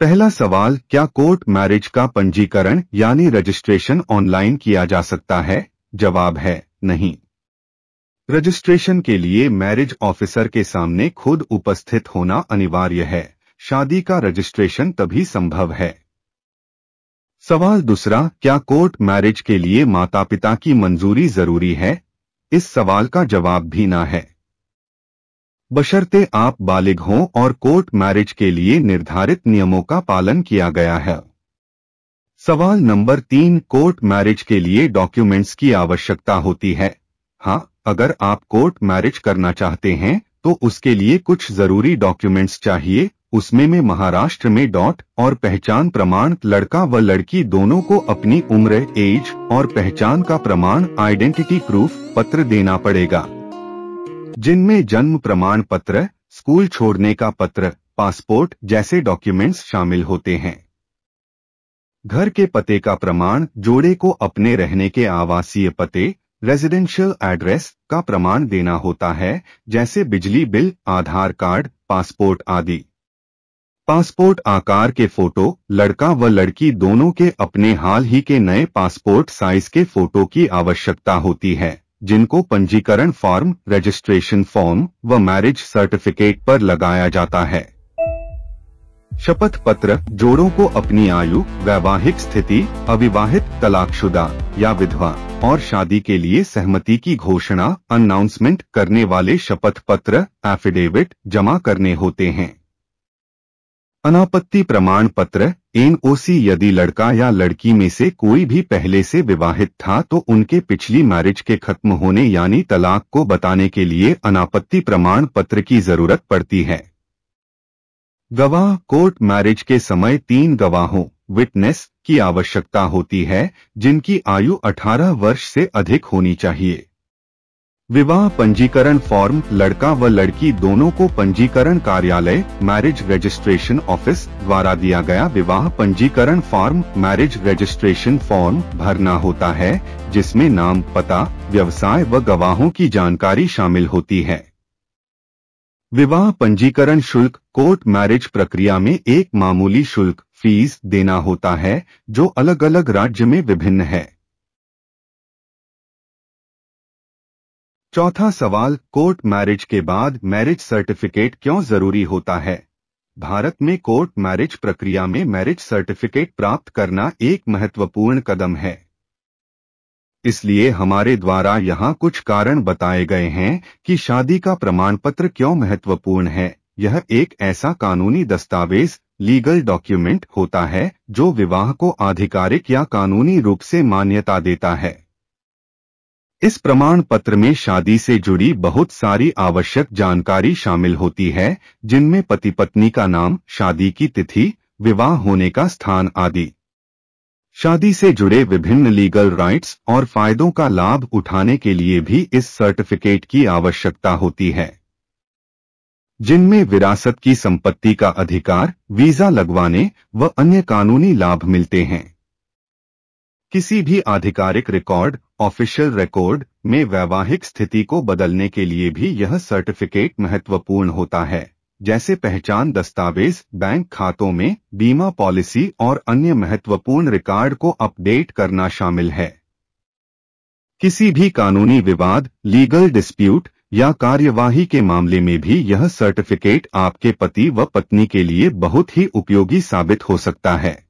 पहला सवाल क्या कोर्ट मैरिज का पंजीकरण यानी रजिस्ट्रेशन ऑनलाइन किया जा सकता है जवाब है नहीं रजिस्ट्रेशन के लिए मैरिज ऑफिसर के सामने खुद उपस्थित होना अनिवार्य है शादी का रजिस्ट्रेशन तभी संभव है सवाल दूसरा क्या कोर्ट मैरिज के लिए माता पिता की मंजूरी जरूरी है इस सवाल का जवाब भी ना है बशर्ते आप बालिग हों और कोर्ट मैरिज के लिए निर्धारित नियमों का पालन किया गया है सवाल नंबर तीन कोर्ट मैरिज के लिए डॉक्यूमेंट्स की आवश्यकता होती है हाँ अगर आप कोर्ट मैरिज करना चाहते हैं तो उसके लिए कुछ जरूरी डॉक्यूमेंट्स चाहिए उसमें में महाराष्ट्र में डॉट और पहचान प्रमाण लड़का व लड़की दोनों को अपनी उम्र एज और पहचान का प्रमाण आइडेंटिटी प्रूफ पत्र देना पड़ेगा जिनमें जन्म प्रमाण पत्र स्कूल छोड़ने का पत्र पासपोर्ट जैसे डॉक्यूमेंट्स शामिल होते हैं घर के पते का प्रमाण जोड़े को अपने रहने के आवासीय पते रेजिडेंशियल एड्रेस का प्रमाण देना होता है जैसे बिजली बिल आधार कार्ड पासपोर्ट आदि पासपोर्ट आकार के फोटो लड़का व लड़की दोनों के अपने हाल ही के नए पासपोर्ट साइज के फोटो की आवश्यकता होती है जिनको पंजीकरण फॉर्म रजिस्ट्रेशन फॉर्म व मैरिज सर्टिफिकेट पर लगाया जाता है शपथ पत्र जोड़ों को अपनी आयु वैवाहिक स्थिति अविवाहित तलाकशुदा या विधवा और शादी के लिए सहमति की घोषणा अनाउंसमेंट करने वाले शपथ पत्र एफिडेविट जमा करने होते हैं अनापत्ति प्रमाण पत्र एनओसी यदि लड़का या लड़की में से कोई भी पहले से विवाहित था तो उनके पिछली मैरिज के खत्म होने यानी तलाक को बताने के लिए अनापत्ति प्रमाण पत्र की जरूरत पड़ती है गवाह कोर्ट मैरिज के समय तीन गवाहों विटनेस की आवश्यकता होती है जिनकी आयु 18 वर्ष से अधिक होनी चाहिए विवाह पंजीकरण फॉर्म लड़का व लड़की दोनों को पंजीकरण कार्यालय मैरिज रजिस्ट्रेशन ऑफिस द्वारा दिया गया विवाह पंजीकरण फॉर्म मैरिज रजिस्ट्रेशन फॉर्म भरना होता है जिसमें नाम पता व्यवसाय व गवाहों की जानकारी शामिल होती है विवाह पंजीकरण शुल्क कोर्ट मैरिज प्रक्रिया में एक मामूली शुल्क फीस देना होता है जो अलग अलग राज्य में विभिन्न है चौथा सवाल कोर्ट मैरिज के बाद मैरिज सर्टिफिकेट क्यों जरूरी होता है भारत में कोर्ट मैरिज प्रक्रिया में मैरिज सर्टिफिकेट प्राप्त करना एक महत्वपूर्ण कदम है इसलिए हमारे द्वारा यहाँ कुछ कारण बताए गए हैं कि शादी का प्रमाण पत्र क्यों महत्वपूर्ण है यह एक ऐसा कानूनी दस्तावेज लीगल डॉक्यूमेंट होता है जो विवाह को आधिकारिक या कानूनी रूप से मान्यता देता है इस प्रमाण पत्र में शादी से जुड़ी बहुत सारी आवश्यक जानकारी शामिल होती है जिनमें पति पत्नी का नाम शादी की तिथि विवाह होने का स्थान आदि शादी से जुड़े विभिन्न लीगल राइट्स और फायदों का लाभ उठाने के लिए भी इस सर्टिफिकेट की आवश्यकता होती है जिनमें विरासत की संपत्ति का अधिकार वीजा लगवाने व अन्य कानूनी लाभ मिलते हैं किसी भी आधिकारिक रिकॉर्ड ऑफिशियल रिकॉर्ड में वैवाहिक स्थिति को बदलने के लिए भी यह सर्टिफिकेट महत्वपूर्ण होता है जैसे पहचान दस्तावेज बैंक खातों में बीमा पॉलिसी और अन्य महत्वपूर्ण रिकॉर्ड को अपडेट करना शामिल है किसी भी कानूनी विवाद लीगल डिस्प्यूट या कार्यवाही के मामले में भी यह सर्टिफिकेट आपके पति व पत्नी के लिए बहुत ही उपयोगी साबित हो सकता है